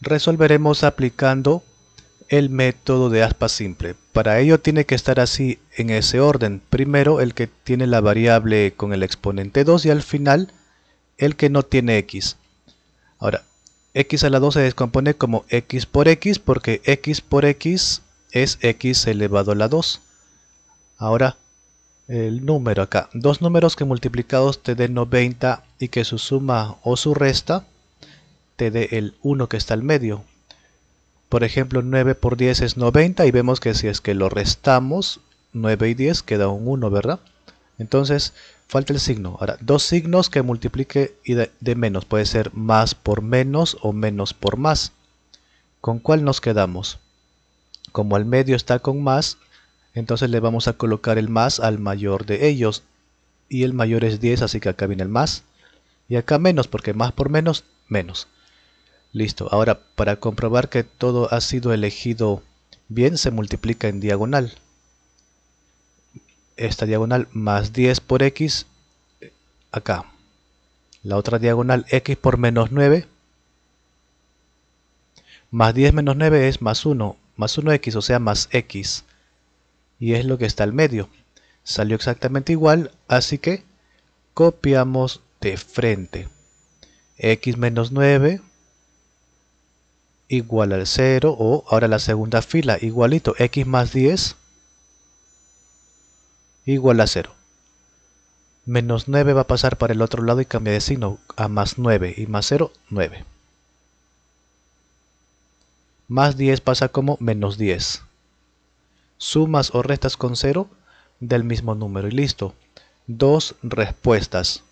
resolveremos aplicando el método de aspa simple. Para ello tiene que estar así en ese orden. Primero el que tiene la variable con el exponente 2 y al final el que no tiene x. Ahora, x a la 2 se descompone como x por x porque x por x es x elevado a la 2. Ahora, el número acá. Dos números que multiplicados te den 90 y que su suma o su resta te dé el 1 que está al medio. Por ejemplo, 9 por 10 es 90 y vemos que si es que lo restamos, 9 y 10 queda un 1, ¿verdad? Entonces, falta el signo. Ahora, dos signos que multiplique y de, menos. Puede ser más por menos o menos por más. ¿Con cuál nos quedamos? Como al medio está con más, entonces le vamos a colocar el más al mayor de ellos. Y el mayor es 10, así que acá viene el más. Y acá menos, porque más por menos, menos. Listo. Ahora, para comprobar que todo ha sido elegido bien, se multiplica en diagonal. Esta diagonal más 10 por x eh, acá. La otra diagonal x por menos 9. Más 10 menos 9 es más 1. Más 1x, o sea, más x. Y es lo que está al medio. Salió exactamente igual, así que copiamos de frente. x menos 9 igual al 0 o ahora la segunda fila igualito x más 10 igual a 0 menos 9 va a pasar para el otro lado y cambia de signo a más 9 y más 0 9 más 10 pasa como menos 10 sumas o restas con 0 del mismo número y listo dos respuestas